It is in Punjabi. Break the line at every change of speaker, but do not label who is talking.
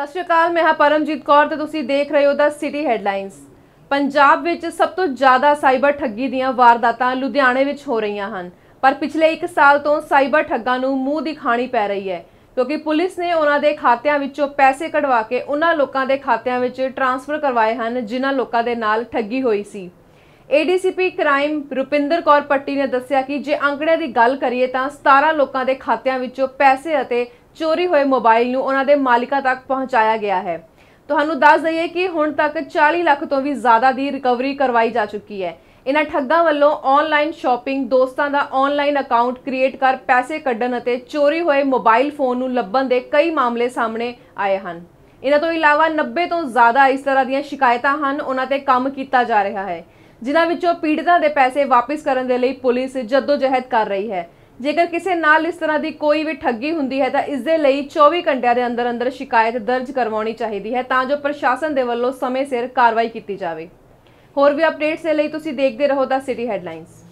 ਸਤਿ ਸ਼੍ਰੀ ਅਕਾਲ ਮੈਂ ਹਾਂ ਪਰਮਜੀਤ ਕੌਰ ਤੇ ਤੁਸੀਂ ਦੇਖ ਰਹੇ ਹੋ ਦਾ ਸਿਟੀ ਹੈਡਲਾਈਨਸ ਪੰਜਾਬ ਵਿੱਚ ਸਭ ਤੋਂ ਜ਼ਿਆਦਾ ਸਾਈਬਰ ਠੱਗੀ ਦੀਆਂ ਵਾਰਦਾਤਾਂ ਲੁਧਿਆਣੇ ਵਿੱਚ ਹੋ ਰਹੀਆਂ ਹਨ ਪਰ ਪਿਛਲੇ 1 ਸਾਲ ਤੋਂ ਸਾਈਬਰ ਠੱਗਾਂ ਨੂੰ ਮੂੰਹ ਦਿਖਾਣੀ ਪੈ ਰਹੀ ਹੈ ਕਿਉਂਕਿ ਪੁਲਿਸ ਨੇ ਉਹਨਾਂ ਦੇ ਖਾਤਿਆਂ ਵਿੱਚੋਂ ਪੈਸੇ ਕਢਵਾ ਕੇ ਉਹਨਾਂ ਲੋਕਾਂ ਦੇ ਖਾਤਿਆਂ ਵਿੱਚ ਟ੍ਰਾਂਸਫਰ ਕਰਵਾਏ ਹਨ ਜਿਨ੍ਹਾਂ ਲੋਕਾਂ ਦੇ ਨਾਲ ਠੱਗੀ ਹੋਈ ਸੀ ਏਡੀਸੀਪੀ ਕ੍ਰਾਈਮ ਰੁਪਿੰਦਰ ਕੌਰ ਪੱਟੀ ਨੇ ਦੱਸਿਆ ਕਿ ਜੇ ਅੰਕੜਿਆਂ ਦੀ ਗੱਲ ਕਰੀਏ ਤਾਂ 17 ਲੋਕਾਂ ਦੇ ਖਾਤਿਆਂ ਵਿੱਚੋਂ ਪੈਸੇ ਅਤੇ ਚੋਰੀ ਹੋਏ ਮੋਬਾਈਲ ਨੂੰ ਉਹਨਾਂ ਦੇ ਮਾਲਕਾਂ ਤੱਕ ਪਹੁੰਚਾਇਆ ਗਿਆ ਹੈ ਤੁਹਾਨੂੰ ਦੱਸ ਦਈਏ ਕਿ ਹੁਣ ਤੱਕ 40 ਲੱਖ ਤੋਂ ਵੀ ਜ਼ਿਆਦਾ ਦੀ ਰਿਕਵਰੀ ਕਰਵਾਈ ਜਾ ਚੁੱਕੀ ਹੈ ਇਹਨਾਂ ਠੱਗਾਂ ਵੱਲੋਂ ਆਨਲਾਈਨ ਸ਼ਾਪਿੰਗ ਦੋਸਤਾਂ ਦਾ ਆਨਲਾਈਨ ਅਕਾਊਂਟ ਕ੍ਰੀਏਟ ਕਰ ਪੈਸੇ ਕੱਢਣ ਅਤੇ ਚੋਰੀ ਹੋਏ ਮੋਬਾਈਲ ਫੋਨ ਨੂੰ ਲੱਭਣ ਦੇ ਕਈ ਮਾਮਲੇ ਸਾਹਮਣੇ ਆਏ ਹਨ ਇਹਨਾਂ ਤੋਂ ਇਲਾਵਾ 90 ਤੋਂ ਜ਼ਿਆਦਾ ਇਸ ਤਰ੍ਹਾਂ ਦੀਆਂ ਸ਼ਿਕਾਇਤਾਂ ਹਨ ਉਹਨਾਂ ਤੇ ਕੰਮ ਕੀਤਾ ਜਾ ਰਿਹਾ ਹੈ ਜਿਨ੍ਹਾਂ ਵਿੱਚੋਂ ਪੀੜਤਾਂ ਦੇ ਪੈਸੇ ਵਾਪਸ ਕਰਨ ਦੇ ਲਈ ਪੁਲਿਸ ਜਹਿਦ ਕਰ ਰਹੀ ਹੈ ਜੇਕਰ ਕਿਸੇ ਨਾਲ ਇਸ ਤਰ੍ਹਾਂ ਦੀ ਕੋਈ ਵੀ ਠੱਗੀ ਹੁੰਦੀ ਹੈ ਤਾਂ ਇਸ ਦੇ ਲਈ 24 ਘੰਟਿਆਂ ਦੇ ਅੰਦਰ ਅੰਦਰ ਸ਼ਿਕਾਇਤ ਦਰਜ ਕਰਵਾਉਣੀ ਚਾਹੀਦੀ ਹੈ ਤਾਂ ਜੋ ਪ੍ਰਸ਼ਾਸਨ ਦੇ ਵੱਲੋਂ ਸਮੇਂ ਸਿਰ ਕਾਰਵਾਈ ਕੀਤੀ ਜਾਵੇ ਹੋਰ ਵੀ ਅਪਡੇਟਸ ਦੇ ਲਈ ਤੁਸੀਂ ਦੇਖਦੇ ਰਹੋ ਦਾ ਸਿਟੀ ਹੈਡਲਾਈਨਸ